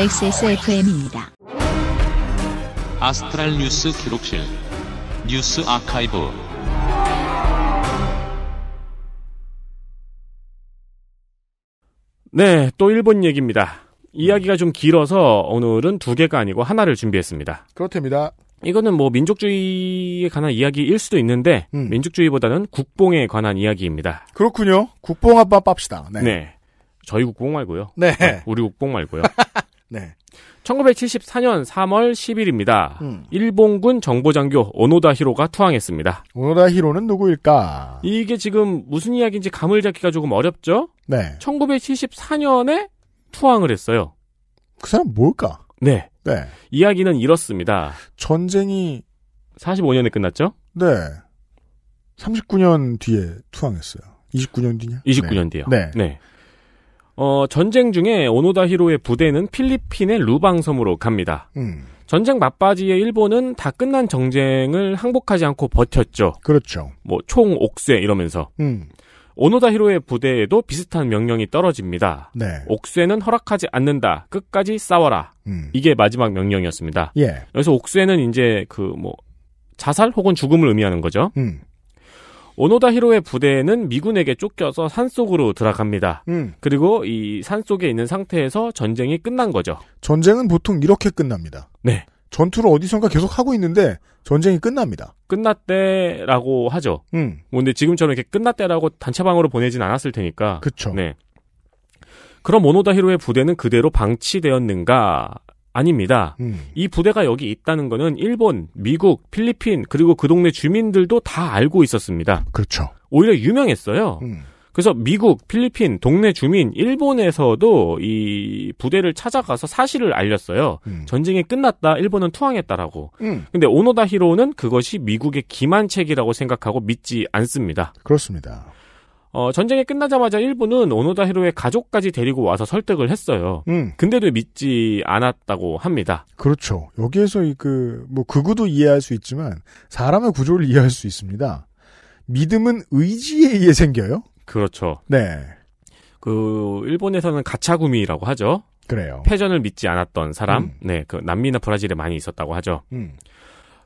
XSFM입니다. 아스트랄 뉴스 기록실 뉴스 아카이브 네, 또 일본 얘기입니다. 이야기가 좀 길어서 오늘은 두 개가 아니고 하나를 준비했습니다. 그렇답니다. 이거는 뭐 민족주의에 관한 이야기일 수도 있는데 음. 민족주의보다는 국뽕에 관한 이야기입니다. 그렇군요. 국뽕 아빠 빱시다. 네. 네. 저희 국뽕 말고요. 네. 어, 우리 국뽕 말고요. 네. 1974년 3월 10일입니다. 음. 일본군 정보장교 오노다 히로가 투항했습니다. 오노다 히로는 누구일까? 이게 지금 무슨 이야기인지 감을 잡기가 조금 어렵죠? 네. 1974년에 투항을 했어요. 그 사람 뭘까? 네. 네. 이야기는 이렇습니다. 전쟁이 45년에 끝났죠? 네. 39년 뒤에 투항했어요. 29년 뒤냐? 29년 네. 뒤요. 네. 네. 어, 전쟁 중에 오노다 히로의 부대는 필리핀의 루방섬으로 갑니다. 음. 전쟁 막바지에 일본은 다 끝난 정쟁을 항복하지 않고 버텼죠. 그렇죠. 뭐 총옥쇄 이러면서. 음. 오노다 히로의 부대에도 비슷한 명령이 떨어집니다. 네. 옥쇄는 허락하지 않는다. 끝까지 싸워라. 음. 이게 마지막 명령이었습니다. 예. 그래서 옥쇄는 이제 그 뭐 자살 혹은 죽음을 의미하는 거죠. 음. 오노다 히로의 부대는 미군에게 쫓겨서 산속으로 들어갑니다. 음. 그리고 이 산속에 있는 상태에서 전쟁이 끝난 거죠. 전쟁은 보통 이렇게 끝납니다. 네. 전투를 어디선가 계속 하고 있는데 전쟁이 끝납니다. 끝났대라고 하죠. 음. 뭐 근데 지금처럼 이렇게 끝났대라고 단체방으로 보내진 않았을 테니까. 그렇죠. 네. 그럼 오노다 히로의 부대는 그대로 방치되었는가? 아닙니다. 음. 이 부대가 여기 있다는 거는 일본, 미국, 필리핀 그리고 그 동네 주민들도 다 알고 있었습니다. 그렇죠. 오히려 유명했어요. 음. 그래서 미국, 필리핀, 동네 주민, 일본에서도 이 부대를 찾아가서 사실을 알렸어요. 음. 전쟁이 끝났다. 일본은 투항했다라고. 음. 근데 오노다 히로는 그것이 미국의 기만책이라고 생각하고 믿지 않습니다. 그렇습니다. 어, 전쟁이 끝나자마자 일본은 오노다 히로의 가족까지 데리고 와서 설득을 했어요. 음. 근데도 믿지 않았다고 합니다. 그렇죠. 여기에서 그, 뭐, 극우도 이해할 수 있지만, 사람의 구조를 이해할 수 있습니다. 믿음은 의지에 의해 생겨요? 그렇죠. 네. 그, 일본에서는 가차구미라고 하죠. 그래요. 패전을 믿지 않았던 사람, 음. 네, 그, 남미나 브라질에 많이 있었다고 하죠. 음.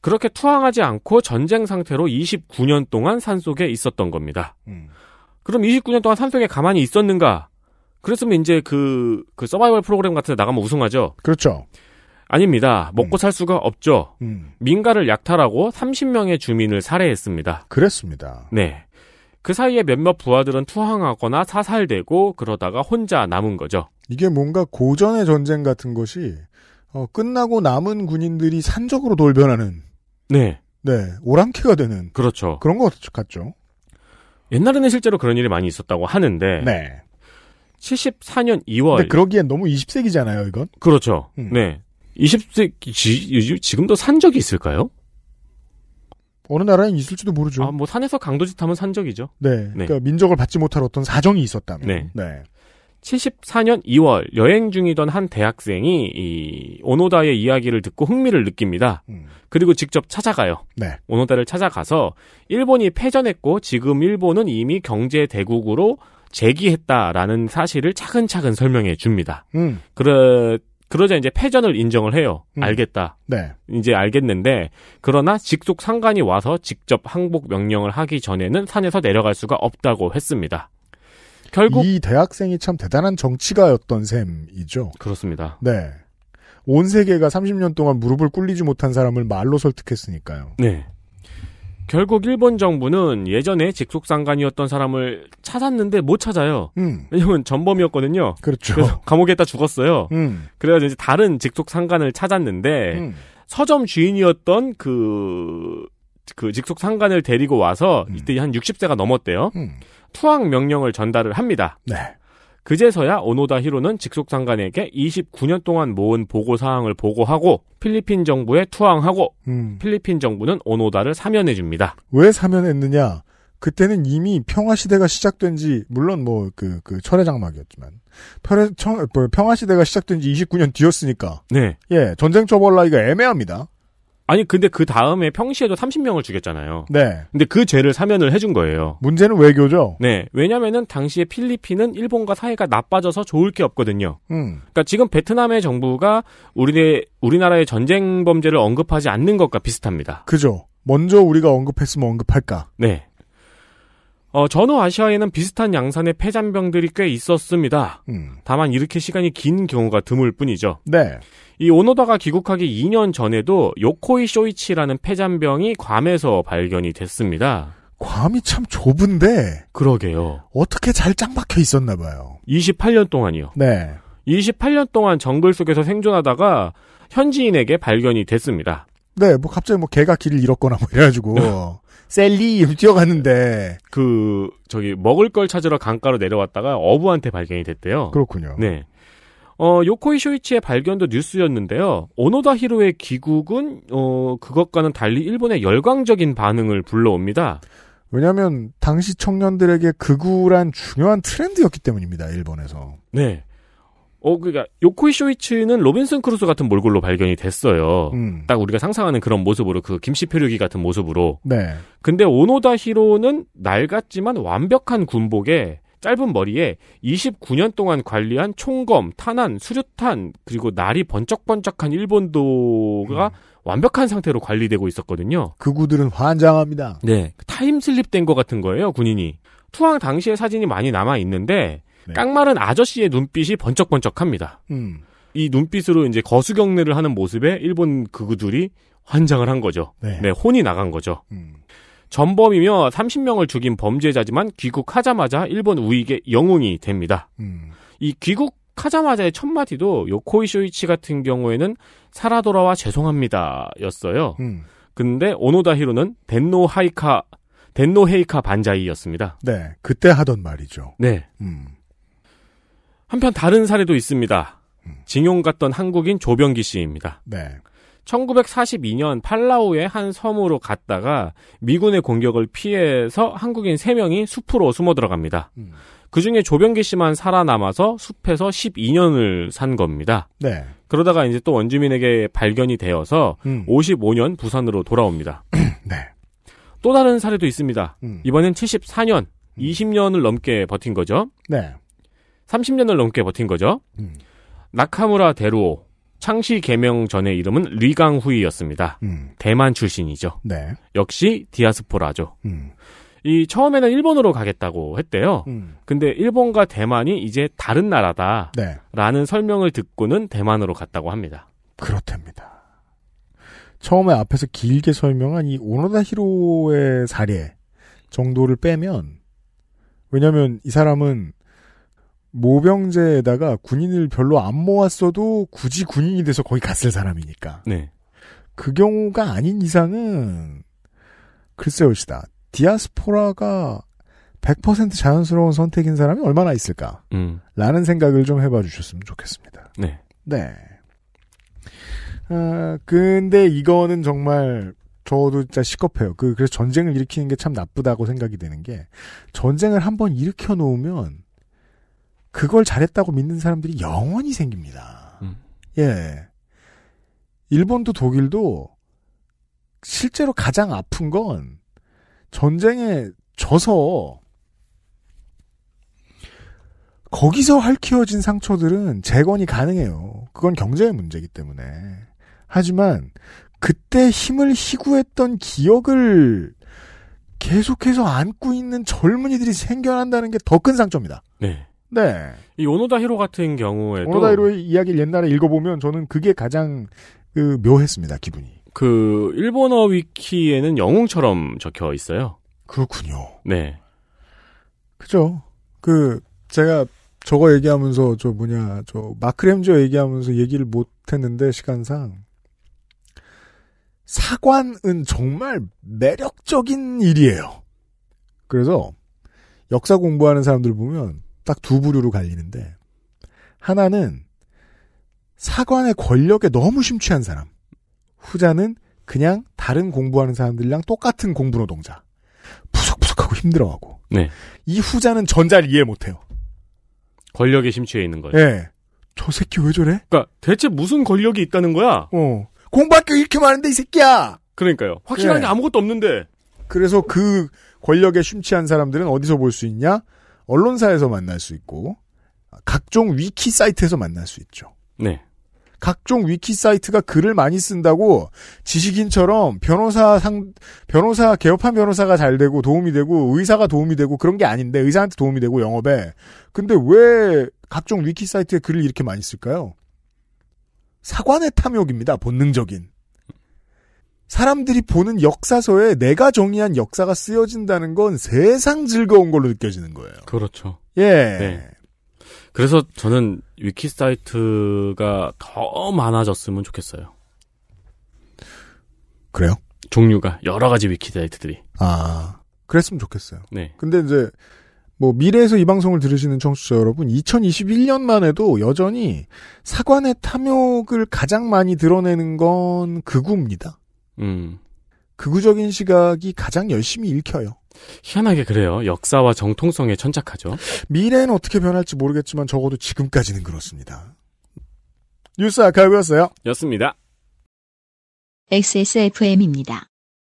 그렇게 투항하지 않고 전쟁 상태로 29년 동안 산속에 있었던 겁니다. 음. 그럼 29년 동안 삼성에 가만히 있었는가? 그랬으면 이제 그, 그 서바이벌 프로그램 같은 데 나가면 우승하죠? 그렇죠. 아닙니다. 음. 먹고 음. 살 수가 없죠. 음. 민가를 약탈하고 30명의 주민을 살해했습니다. 그랬습니다. 네. 그 사이에 몇몇 부하들은 투항하거나 사살되고 그러다가 혼자 남은 거죠. 이게 뭔가 고전의 전쟁 같은 것이 어, 끝나고 남은 군인들이 산적으로 돌변하는 네. 네, 오랑캐가 되는 그렇죠. 그런 것 같죠. 옛날에는 실제로 그런 일이 많이 있었다고 하는데 네. 74년 2월. 근데 그러기엔 너무 20세기잖아요, 이건. 그렇죠. 음. 네. 20세기 지금도 산 적이 있을까요? 어느 나라엔 있을지도 모르죠. 아, 뭐 산에서 강도짓하면 산적이죠. 네. 네. 그러니까 민족을 받지 못할 어떤 사정이 있었다면. 네. 네. 74년 2월 여행 중이던 한 대학생이 이 오노다의 이야기를 듣고 흥미를 느낍니다. 음. 그리고 직접 찾아가요. 네. 오노다를 찾아가서 일본이 패전했고 지금 일본은 이미 경제 대국으로 재기했다라는 사실을 차근차근 설명해 줍니다. 음. 그래 그러자 이제 패전을 인정을 해요. 음. 알겠다. 네. 이제 알겠는데 그러나 직속 상관이 와서 직접 항복 명령을 하기 전에는 산에서 내려갈 수가 없다고 했습니다. 결국 이 대학생이 참 대단한 정치가였던 셈이죠. 그렇습니다. 네. 온 세계가 30년 동안 무릎을 꿇리지 못한 사람을 말로 설득했으니까요. 네. 결국 일본 정부는 예전에 직속 상관이었던 사람을 찾았는데 못 찾아요. 음. 왜냐면 전범이었거든요. 그렇죠. 그래서 감옥에다 죽었어요. 음. 그래서 이제 다른 직속 상관을 찾았는데 음. 서점 주인이었던 그그 직속 상관을 데리고 와서 음. 이때 한 60세가 넘었대요. 음. 투항 명령을 전달을 합니다. 네. 그제서야 오노다 히로는 직속 상관에게 29년 동안 모은 보고 사항을 보고하고 필리핀 정부에 투항하고 음. 필리핀 정부는 오노다를 사면해 줍니다. 왜 사면했느냐? 그때는 이미 평화 시대가 시작된 지 물론 뭐 그그 그, 그 철의 장막이었지만 뭐 평화 시대가 시작된 지 29년 뒤였으니까 네. 예, 전쟁 처벌 나이가 애매합니다. 아니 근데 그 다음에 평시에도 30명을 죽였잖아요. 네. 근데 그 죄를 사면을 해준 거예요. 문제는 외교죠. 네. 왜냐면은 당시에 필리핀은 일본과 사이가 나빠져서 좋을 게 없거든요. 음. 그러니까 지금 베트남의 정부가 우리 우리나라의 전쟁 범죄를 언급하지 않는 것과 비슷합니다. 그죠. 먼저 우리가 언급했으면 언급할까. 네. 어, 전후 아시아에는 비슷한 양산의 폐잔병들이 꽤 있었습니다. 음. 다만 이렇게 시간이 긴 경우가 드물 뿐이죠. 네. 이 오노다가 귀국하기 2년 전에도 요코이 쇼이치라는 폐잔병이 괌에서 발견이 됐습니다. 괌이 참 좁은데. 그러게요. 어떻게 잘 짱박혀 있었나 봐요. 28년 동안이요. 네. 28년 동안 정글 속에서 생존하다가 현지인에게 발견이 됐습니다. 네, 뭐 갑자기 뭐 개가 길을 잃었거나 뭐 이래가지고 네. 셀리 뛰어갔는데 그 저기 먹을 걸 찾으러 강가로 내려왔다가 어부한테 발견이 됐대요. 그렇군요. 네. 어, 요코이 쇼이치의 발견도 뉴스였는데요. 오노다 히로의 귀국은 어, 그것과는 달리 일본의 열광적인 반응을 불러옵니다. 왜냐하면 당시 청년들에게 극우란 중요한 트렌드였기 때문입니다. 일본에서. 네. 어, 그니까 요코이 쇼이츠는 로빈슨 크루소 같은 몰골로 발견이 됐어요. 음. 딱 우리가 상상하는 그런 모습으로 그 김씨표류기 같은 모습으로. 네. 근데 오노다 히로는 낡았지만 완벽한 군복에 짧은 머리에 29년 동안 관리한 총검, 탄환, 수류탄 그리고 날이 번쩍번쩍한 일본도가 음. 완벽한 상태로 관리되고 있었거든요. 그구들은 환장합니다. 네, 타임슬립 된것 같은 거예요 군인이. 투항 당시의 사진이 많이 남아 있는데 네. 깡마른 아저씨의 눈빛이 번쩍번쩍합니다. 음. 이 눈빛으로 이제 거수경례를 하는 모습에 일본 극우들이 환장을 한 거죠. 네, 네 혼이 나간 거죠. 음. 전범이며 30명을 죽인 범죄자지만 귀국하자마자 일본 우익의 영웅이 됩니다. 음. 이 귀국하자마자의 첫 마디도 요코이 쇼이치 같은 경우에는 살아 돌아와 죄송합니다 였어요. 음. 근데 오노다 히로는 덴노 하이카 덴노 헤이카 반자이였습니다. 네, 그때 하던 말이죠. 네. 음. 한편 다른 사례도 있습니다. 징용 갔던 한국인 조병기 씨입니다. 네. 1942년 팔라우의 한 섬으로 갔다가 미군의 공격을 피해서 한국인 3명이 숲으로 숨어 들어갑니다. 음. 그 중에 조병기 씨만 살아남아서 숲에서 12년을 산 겁니다. 네. 그러다가 이제 또 원주민에게 발견이 되어서 음. 55년 부산으로 돌아옵니다. 네. 또 다른 사례도 있습니다. 음. 이번엔 74년, 20년을 넘게 버틴 거죠. 네. 30년을 넘게 버틴 거죠. 음. 나카무라 대로 창시 개명 전의 이름은 리강후이였습니다. 음. 대만 출신이죠. 네. 역시 디아스포라죠. 음. 이 처음에는 일본으로 가겠다고 했대요. 음. 근데 일본과 대만이 이제 다른 나라다라는 네. 설명을 듣고는 대만으로 갔다고 합니다. 그렇답니다. 처음에 앞에서 길게 설명한 이 오노다 히로의 사례 정도를 빼면 왜냐하면 이 사람은 모병제에다가 군인을 별로 안 모았어도 굳이 군인이 돼서 거기 갔을 사람이니까. 네. 그 경우가 아닌 이상은 글쎄요, 시다. 디아스포라가 100% 자연스러운 선택인 사람이 얼마나 있을까? 음. 라는 생각을 좀 해봐 주셨으면 좋겠습니다. 네. 네. 아, 근데 이거는 정말 저도 진짜 시겁해요. 그, 그래서 전쟁을 일으키는 게 참 나쁘다고 생각이 되는 게 전쟁을 한번 일으켜 놓으면 그걸 잘했다고 믿는 사람들이 영원히 생깁니다. 음. 예. 일본도 독일도 실제로 가장 아픈 건 전쟁에 져서 거기서 할퀴어진 상처들은 재건이 가능해요. 그건 경제의 문제이기 때문에. 하지만 그때 힘을 희구했던 기억을 계속해서 안고 있는 젊은이들이 생겨난다는 게 더 큰 상처입니다. 네. 네. 이 오노다 히로 같은 경우에도 오노다 히로의 이야기를 옛날에 읽어보면 저는 그게 가장 그 묘했습니다 기분이. 그 일본어 위키에는 영웅처럼 적혀 있어요. 그렇군요. 네. 그죠. 그 제가 저거 얘기하면서 저 뭐냐 저 마크램저 얘기하면서 얘기를 못했는데 시간상 사관은 정말 매력적인 일이에요. 그래서 역사 공부하는 사람들 보면 딱두 부류로 갈리는데 하나는 사관의 권력에 너무 심취한 사람. 후자는 그냥 다른 공부하는 사람들이랑 똑같은 공부 노동자. 푸석푸석하고 힘들어하고. 네. 이 후자는 전자를 이해 못해요. 권력에 심취해 있는 거예요. 네. 저 새끼 왜 저래? 그러니까 대체 무슨 권력이 있다는 거야? 어. 공부할 게 이렇게 많은데 이 새끼야. 그러니까요. 확실한 네. 게 아무것도 없는데. 그래서 그 권력에 심취한 사람들은 어디서 볼 수 있냐? 언론사에서 만날 수 있고 각종 위키 사이트에서 만날 수 있죠. 네. 각종 위키 사이트가 글을 많이 쓴다고 지식인처럼 변호사 상 변호사 개업한 변호사가 잘 되고 도움이 되고 의사가 도움이 되고 그런 게 아닌데 의사한테 도움이 되고 영업에 근데 왜 각종 위키 사이트에 글을 이렇게 많이 쓸까요? 사관의 탐욕입니다. 본능적인. 사람들이 보는 역사서에 내가 정의한 역사가 쓰여진다는 건 세상 즐거운 걸로 느껴지는 거예요. 그렇죠. 예. 네. 그래서 저는 위키 사이트가 더 많아졌으면 좋겠어요. 그래요? 종류가 여러 가지 위키 사이트들이. 아, 그랬으면 좋겠어요. 네. 근데 이제 뭐 미래에서 이 방송을 들으시는 청취자 여러분, 2021년만 해도 여전히 사관의 탐욕을 가장 많이 드러내는 건 극우입니다. 음. 극우적인 시각이 가장 열심히 읽혀요. 희한하게 그래요. 역사와 정통성에 천착하죠. 미래는 어떻게 변할지 모르겠지만 적어도 지금까지는 그렇습니다. 뉴스 아카이브였어요. 였습니다. XSFM입니다.